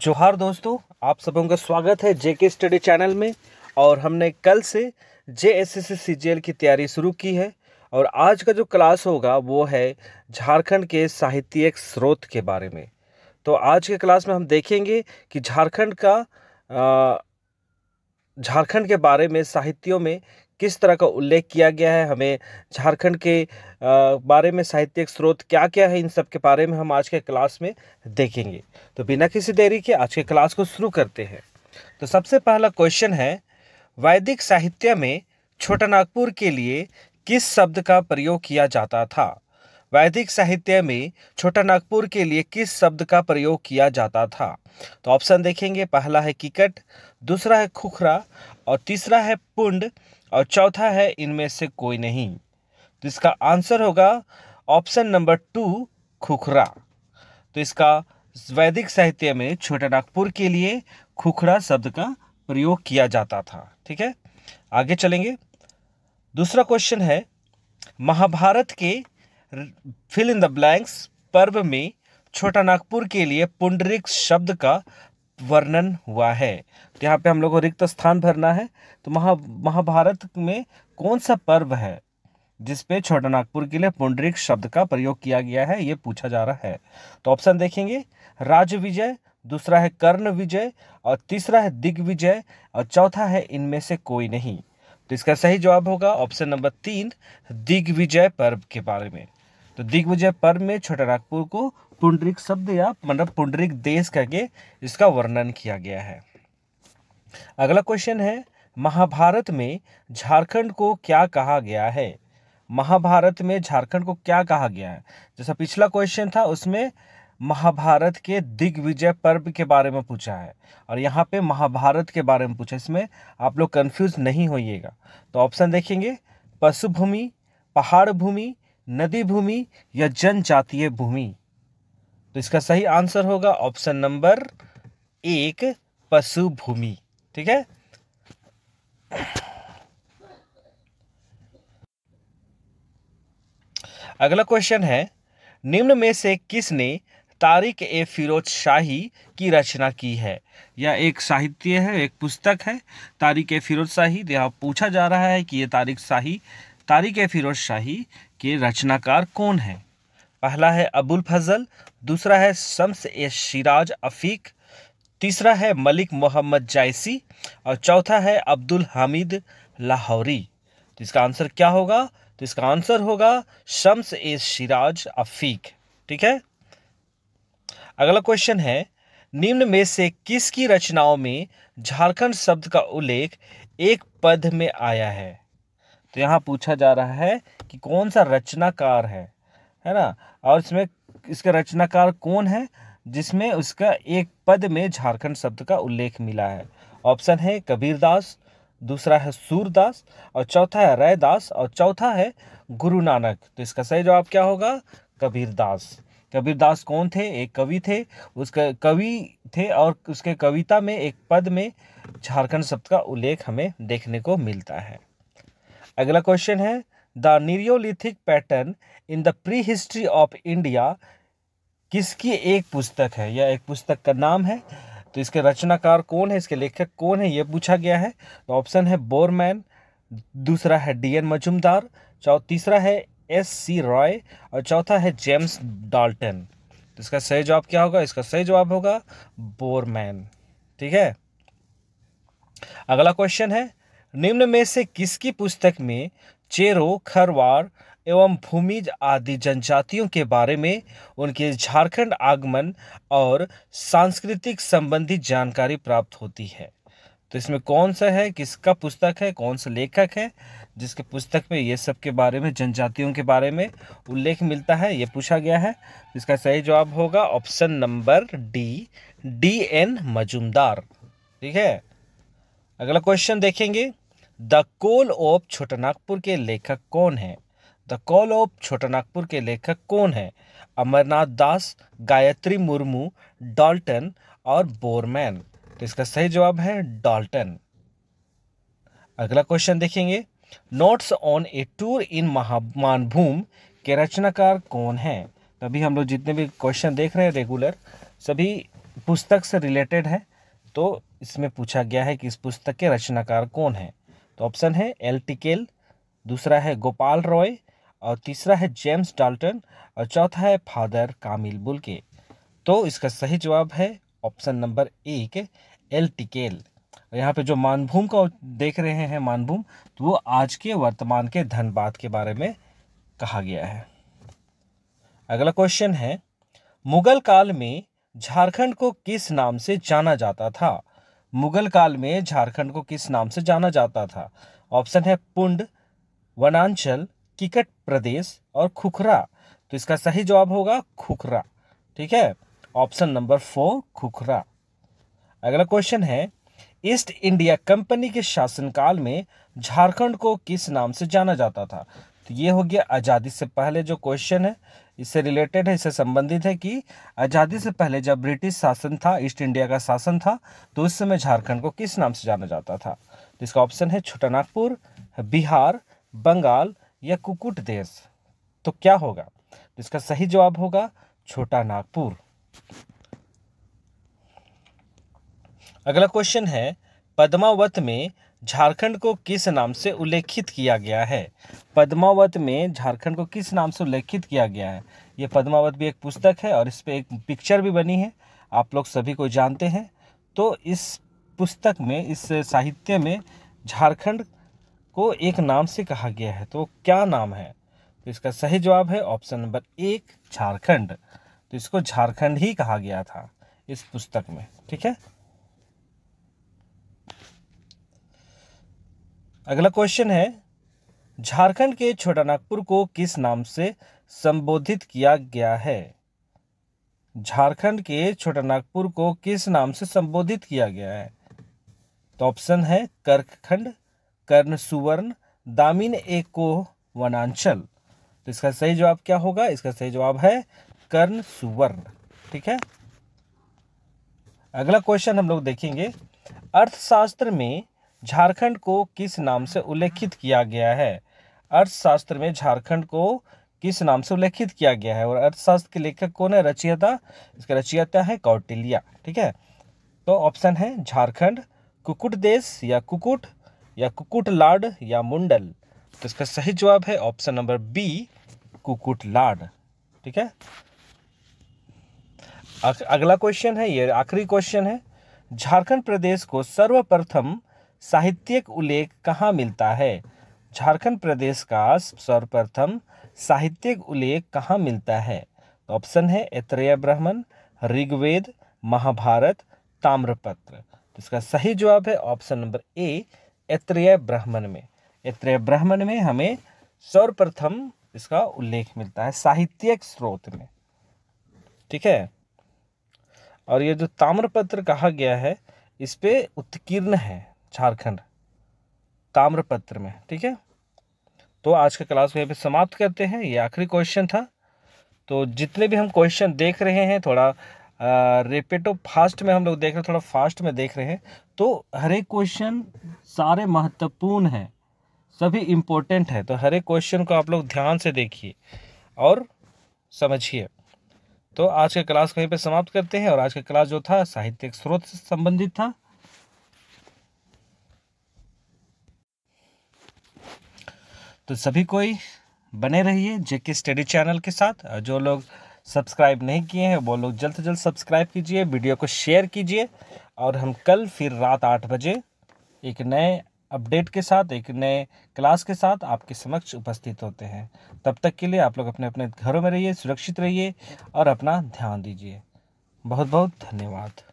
जोहार दोस्तों आप सबों का स्वागत है जेके स्टडी चैनल में और हमने कल से जे एस एस सीजीएल की तैयारी शुरू की है और आज का जो क्लास होगा वो है झारखंड के साहित्यिक स्रोत के बारे में तो आज के क्लास में हम देखेंगे कि झारखंड का झारखंड के बारे में साहित्यों में किस तरह का उल्लेख किया गया है हमें झारखंड के बारे में साहित्यिक स्रोत क्या क्या है इन सब के बारे में हम आज के क्लास में देखेंगे तो बिना किसी देरी के आज के क्लास को शुरू करते हैं तो सबसे पहला क्वेश्चन है वैदिक साहित्य में छोटा नागपुर के लिए किस शब्द का प्रयोग किया जाता था वैदिक साहित्य में छोटा नागपुर के लिए किस शब्द का प्रयोग किया जाता था तो ऑप्शन देखेंगे पहला है किकट दूसरा है खुखरा और तीसरा है पुंड और चौथा है इनमें से कोई नहीं तो इसका आंसर होगा ऑप्शन नंबर टू खुखरा तो इसका वैदिक साहित्य में छोटा नागपुर के लिए खुखरा शब्द का प्रयोग किया जाता था ठीक है आगे चलेंगे दूसरा क्वेश्चन है महाभारत के फिल इन द ब्लैंक्स पर्व में छोटा नागपुर के लिए पुंडरिक शब्द का वर्णन हुआ है तो यहाँ पे हम लोग को रिक्त स्थान भरना है तो महा महाभारत में कौन सा पर्व है जिसपे छोटा नागपुर के लिए पुंडरीक शब्द का प्रयोग किया गया है ये पूछा जा रहा है तो ऑप्शन देखेंगे राज विजय दूसरा है कर्ण विजय और तीसरा है दिग्विजय और चौथा है इनमें से कोई नहीं तो इसका सही जवाब होगा ऑप्शन नंबर तीन दिग्विजय पर्व के बारे में तो दिग्विजय पर्व में छोटा नागपुर को पुंडरिक शब्द या मतलब पुंडरिक देश करके इसका वर्णन किया गया है अगला क्वेश्चन है महाभारत में झारखंड को क्या कहा गया है महाभारत में झारखंड को क्या कहा गया है जैसा पिछला क्वेश्चन था उसमें महाभारत के दिग्विजय पर्व के बारे में पूछा है और यहाँ पे महाभारत के बारे में पूछा इसमें आप लोग कंफ्यूज नहीं होइएगा तो ऑप्शन देखेंगे पशु भूमि पहाड़ भूमि नदी भूमि या जनजातीय भूमि तो इसका सही आंसर होगा ऑप्शन नंबर एक पशु भूमि ठीक है अगला क्वेश्चन है निम्न में से किसने तारिक ए फिरोज शाही की रचना की है यह एक साहित्य है एक पुस्तक है तारिक ए फिरोज शाही तो यहाँ पूछा जा रहा है कि ये तारिक शाही तारिक फिरोज शाही के रचनाकार कौन हैं पहला है अबुल फजल दूसरा है शम्स ए शिराज अफीक तीसरा है मलिक मोहम्मद जायसी और चौथा है अब्दुल हामिद लाहौरी तो इसका आंसर क्या होगा तो इसका आंसर होगा शम्स ए शिराज अफीक ठीक है अगला क्वेश्चन है निम्न में से किसकी रचनाओं में झारखंड शब्द का उल्लेख एक पद में आया है तो यहाँ पूछा जा रहा है कि कौन सा रचनाकार है है ना और इसमें इसका रचनाकार कौन है जिसमें उसका एक पद में झारखंड शब्द का उल्लेख मिला है ऑप्शन है कबीरदास दूसरा है सूरदास और चौथा है रायदास और चौथा है गुरु नानक तो इसका सही जवाब क्या होगा कबीरदास कबीरदास कौन थे एक कवि थे उसके कवि थे और उसके कविता में एक पद में झारखंड शब्द का उल्लेख हमें देखने को मिलता है अगला क्वेश्चन है the neolithic pattern in the prehistory of India किसकी एक पुस्तक है या एक पुस्तक का नाम है तो इसके रचनाकार कौन है इसके लेखक कौन है ये पूछा गया है तो ऑप्शन है बोरमैन दूसरा है डी एन मजुमदार तीसरा है एस सी रॉय और चौथा है जेम्स डाल्टन तो इसका सही जवाब क्या होगा इसका सही जवाब होगा बोरमैन ठीक है अगला क्वेश्चन है निम्न में से किसकी पुस्तक में चेरो खरवार एवं भूमिज आदि जनजातियों के बारे में उनके झारखंड आगमन और सांस्कृतिक संबंधी जानकारी प्राप्त होती है तो इसमें कौन सा है किसका पुस्तक है कौन सा लेखक है जिसके पुस्तक में ये सब के बारे में जनजातियों के बारे में उल्लेख मिलता है ये पूछा गया है तो इसका सही जवाब होगा option number D D N Majumdar ठीक है अगला क्वेश्चन देखेंगे द कोल ऑफ छोटानागपुर के लेखक कौन है द कॉल ऑफ छोटानागपुर के लेखक कौन है अमरनाथ दास गायत्री मुर्मू डाल्टन और बोरमैन तो इसका सही जवाब है डाल्टन अगला क्वेश्चन देखेंगे notes on a tour in Mahamanbhum के रचनाकार कौन हैं अभी हम लोग जितने भी क्वेश्चन देख रहे हैं रेगुलर सभी पुस्तक से रिलेटेड है तो इसमें पूछा गया है कि इस पुस्तक के रचनाकार कौन हैं तो ऑप्शन है एल टिकेल दूसरा है गोपाल रॉय और तीसरा है जेम्स डाल्टन और चौथा है फादर कामिल बुलके तो इसका सही जवाब है ऑप्शन नंबर एक एल टिकेल यहाँ पे जो मानभूम का देख रहे हैं मानभूम तो वो आज के वर्तमान के धनबाद के बारे में कहा गया है अगला क्वेश्चन है मुगल काल में झारखंड को किस नाम से जाना जाता था मुगल काल में झारखंड को किस नाम से जाना जाता था ऑप्शन है पुंड वनांचल किकट प्रदेश और खुखरा तो इसका सही जवाब होगा खुखरा ठीक है ऑप्शन नंबर फोर खुखरा अगला क्वेश्चन है ईस्ट इंडिया कंपनी के शासनकाल में झारखंड को किस नाम से जाना जाता था तो ये हो गया आज़ादी से पहले जो क्वेश्चन है इससे रिलेटेड है इससे संबंधित है कि आज़ादी से पहले जब ब्रिटिश शासन था ईस्ट इंडिया का शासन था तो उस समय झारखंड को किस नाम से जाना जाता था तो इसका ऑप्शन है छोटानागपुर बिहार बंगाल या कुकुट देश तो क्या होगा तो इसका सही जवाब होगा छोटा नागपुर अगला क्वेश्चन है पद्मावत में झारखंड को किस नाम से उल्लेखित किया गया है पद्मावत में झारखंड को किस नाम से उल्लेखित किया गया है ये पद्मावत भी एक पुस्तक है और इस पर एक पिक्चर भी बनी है आप लोग सभी को जानते हैं तो इस पुस्तक में इस साहित्य में झारखंड को एक नाम से कहा गया है तो क्या नाम है तो इसका सही जवाब है ऑप्शन नंबर एक झारखंड तो इसको झारखंड ही कहा गया था इस पुस्तक में ठीक है अगला क्वेश्चन है झारखंड के छोटा नागपुर को किस नाम से संबोधित किया गया है झारखंड के छोटा नागपुर को किस नाम से संबोधित किया गया है तो ऑप्शन है कर्कखंड कर्ण सुवर्ण दामिन एको वनांचल तो इसका सही जवाब क्या होगा इसका सही जवाब है कर्ण सुवर्ण ठीक है अगला क्वेश्चन हम लोग देखेंगे अर्थशास्त्र में झारखंड को किस नाम से उल्लेखित किया गया है अर्थशास्त्र में झारखंड को किस नाम से उल्लेखित किया गया है और अर्थशास्त्र के लेखक कौन है रचियता इसका रचियता है कौटिल्या ठीक है तो ऑप्शन है झारखंड कुकुट देश या कुकुट या कुकुट लाड या मुंडल तो इसका सही जवाब है ऑप्शन नंबर बी कुकुट लाड ठीक है अगला क्वेश्चन है ये आखिरी क्वेश्चन है झारखंड प्रदेश को सर्वप्रथम साहित्यिक उल्लेख कहाँ मिलता है झारखंड प्रदेश का सर्वप्रथम साहित्यिक उल्लेख कहाँ मिलता है ऑप्शन है एत्रेय ब्राह्मण ऋग्वेद महाभारत ताम्रपत्र तो इसका सही जवाब है ऑप्शन नंबर ए एत्रेय ब्राह्मण में ऐत्रेय ब्राह्मण में हमें सर्वप्रथम इसका उल्लेख मिलता है साहित्यिक स्रोत में ठीक है और ये जो ताम्रपत्र कहा गया है इस पर उत्कीर्ण है झारखंड ताम्रपत्र में ठीक है तो आज का क्लास को यहाँ पे समाप्त करते हैं ये आखिरी क्वेश्चन था तो जितने भी हम क्वेश्चन देख रहे हैं थोड़ा रेपेटो फास्ट में हम लोग देख रहे हैं थोड़ा फास्ट में देख रहे हैं तो हर एक क्वेश्चन सारे महत्वपूर्ण हैं सभी इम्पोर्टेंट है तो हर एक क्वेश्चन को आप लोग ध्यान से देखिए और समझिए तो आज का क्लास को यहीं पे समाप्त करते हैं और आज का क्लास जो था साहित्यिक स्रोत से संबंधित था तो सभी कोई बने रहिए जेके स्टडी चैनल के साथ जो लोग सब्सक्राइब नहीं किए हैं वो लोग जल्द से जल्द सब्सक्राइब कीजिए वीडियो को शेयर कीजिए और हम कल फिर रात आठ बजे एक नए अपडेट के साथ एक नए क्लास के साथ आपके समक्ष उपस्थित होते हैं तब तक के लिए आप लोग अपने अपने घरों में रहिए सुरक्षित रहिए और अपना ध्यान दीजिए बहुत बहुत धन्यवाद